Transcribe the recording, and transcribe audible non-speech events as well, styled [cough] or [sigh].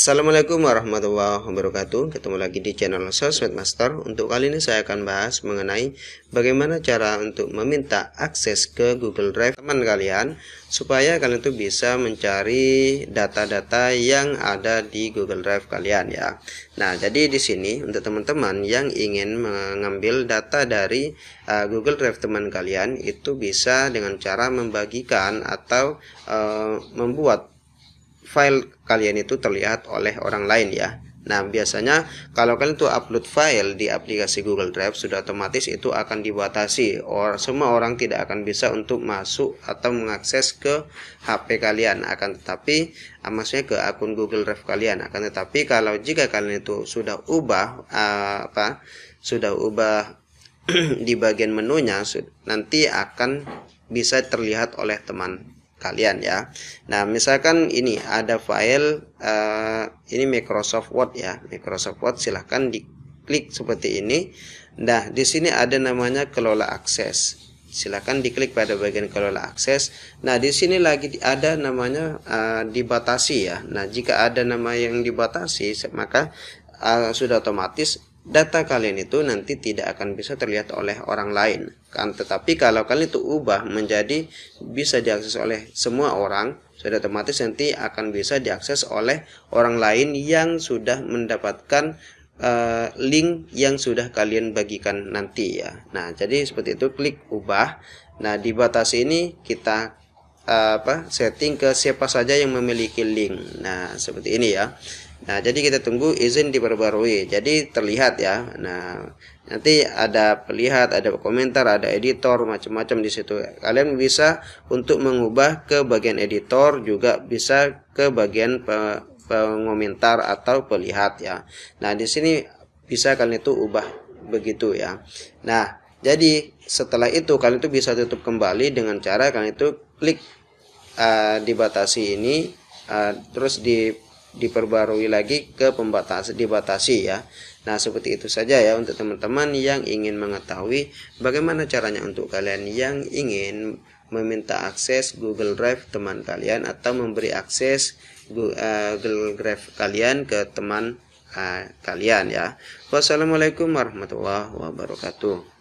Assalamualaikum warahmatullahi wabarakatuh Ketemu lagi di channel Sosmed Master Untuk kali ini saya akan bahas mengenai Bagaimana cara untuk meminta akses ke Google Drive teman kalian Supaya kalian itu bisa mencari data-data yang ada di Google Drive kalian ya Nah jadi di sini untuk teman-teman yang ingin mengambil data dari uh, Google Drive teman kalian Itu bisa dengan cara membagikan atau uh, membuat file kalian itu terlihat oleh orang lain ya. Nah, biasanya kalau kalian tuh upload file di aplikasi Google Drive sudah otomatis itu akan dibatasi or semua orang tidak akan bisa untuk masuk atau mengakses ke HP kalian. Akan tetapi ah, maksudnya ke akun Google Drive kalian. Akan tetapi kalau jika kalian itu sudah ubah ah, apa? sudah ubah [clears throat] di bagian menunya nanti akan bisa terlihat oleh teman kalian ya. Nah, misalkan ini ada file uh, ini Microsoft Word ya. Microsoft Word silahkan diklik seperti ini. Nah, di sini ada namanya kelola akses. Silahkan diklik pada bagian kelola akses. Nah, di sini lagi ada namanya uh, dibatasi ya. Nah, jika ada nama yang dibatasi maka uh, sudah otomatis data kalian itu nanti tidak akan bisa terlihat oleh orang lain kan tetapi kalau kalian itu ubah menjadi bisa diakses oleh semua orang sudah otomatis nanti akan bisa diakses oleh orang lain yang sudah mendapatkan uh, link yang sudah kalian bagikan nanti ya nah jadi seperti itu klik ubah nah di batas ini kita eh, apa setting ke siapa saja yang memiliki link nah seperti ini ya Nah, jadi kita tunggu izin diperbarui. Jadi terlihat ya. Nah, nanti ada pelihat, ada komentar, ada editor, macam-macam di situ. Kalian bisa untuk mengubah ke bagian editor juga bisa ke bagian pengomentar atau pelihat ya. Nah, di sini bisa kalian itu ubah begitu ya. Nah, jadi setelah itu kalian itu bisa tutup kembali dengan cara kalian itu klik uh, dibatasi ini uh, terus di diperbarui lagi ke pembatas dibatasi ya. Nah, seperti itu saja ya untuk teman-teman yang ingin mengetahui bagaimana caranya untuk kalian yang ingin meminta akses Google Drive teman kalian atau memberi akses eh, Google Drive kalian ke teman eh, kalian ya. Wassalamualaikum warahmatullahi wabarakatuh.